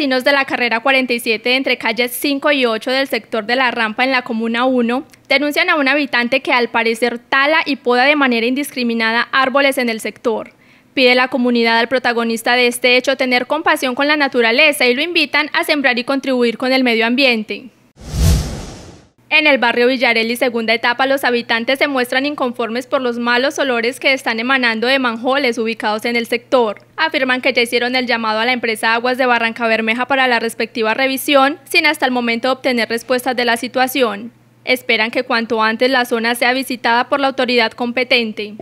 Vecinos de la carrera 47 entre calles 5 y 8 del sector de la rampa en la comuna 1 denuncian a un habitante que al parecer tala y poda de manera indiscriminada árboles en el sector. Pide la comunidad al protagonista de este hecho tener compasión con la naturaleza y lo invitan a sembrar y contribuir con el medio ambiente. En el barrio Villarelli, segunda etapa, los habitantes se muestran inconformes por los malos olores que están emanando de manjoles ubicados en el sector. Afirman que ya hicieron el llamado a la empresa Aguas de Barranca Bermeja para la respectiva revisión, sin hasta el momento obtener respuestas de la situación. Esperan que cuanto antes la zona sea visitada por la autoridad competente.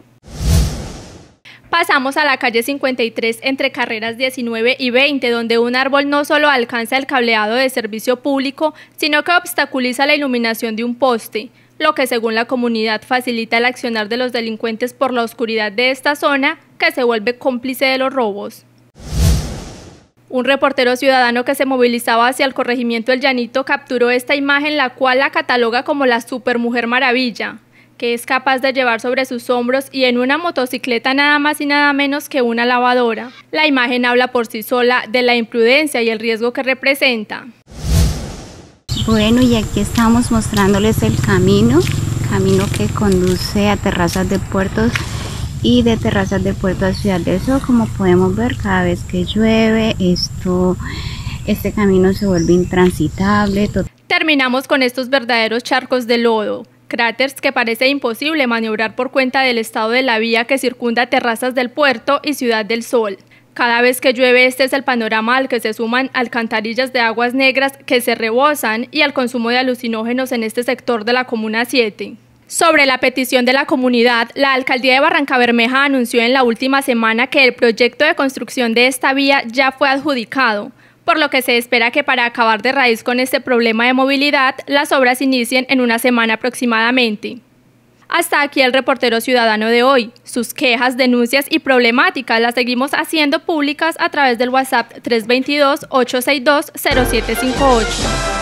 Pasamos a la calle 53 entre carreras 19 y 20, donde un árbol no solo alcanza el cableado de servicio público, sino que obstaculiza la iluminación de un poste, lo que según la comunidad facilita el accionar de los delincuentes por la oscuridad de esta zona, que se vuelve cómplice de los robos. Un reportero ciudadano que se movilizaba hacia el corregimiento El Llanito capturó esta imagen, la cual la cataloga como la Supermujer Maravilla que es capaz de llevar sobre sus hombros y en una motocicleta nada más y nada menos que una lavadora. La imagen habla por sí sola de la imprudencia y el riesgo que representa. Bueno, y aquí estamos mostrándoles el camino, camino que conduce a terrazas de puertos y de terrazas de puertos a Ciudad de Como podemos ver, cada vez que llueve, esto, este camino se vuelve intransitable. Terminamos con estos verdaderos charcos de lodo. Cráteres que parece imposible maniobrar por cuenta del estado de la vía que circunda terrazas del puerto y Ciudad del Sol. Cada vez que llueve este es el panorama al que se suman alcantarillas de aguas negras que se rebosan y al consumo de alucinógenos en este sector de la Comuna 7. Sobre la petición de la comunidad, la alcaldía de Barranca Bermeja anunció en la última semana que el proyecto de construcción de esta vía ya fue adjudicado por lo que se espera que para acabar de raíz con este problema de movilidad, las obras inicien en una semana aproximadamente. Hasta aquí el reportero ciudadano de hoy. Sus quejas, denuncias y problemáticas las seguimos haciendo públicas a través del WhatsApp 322-862-0758.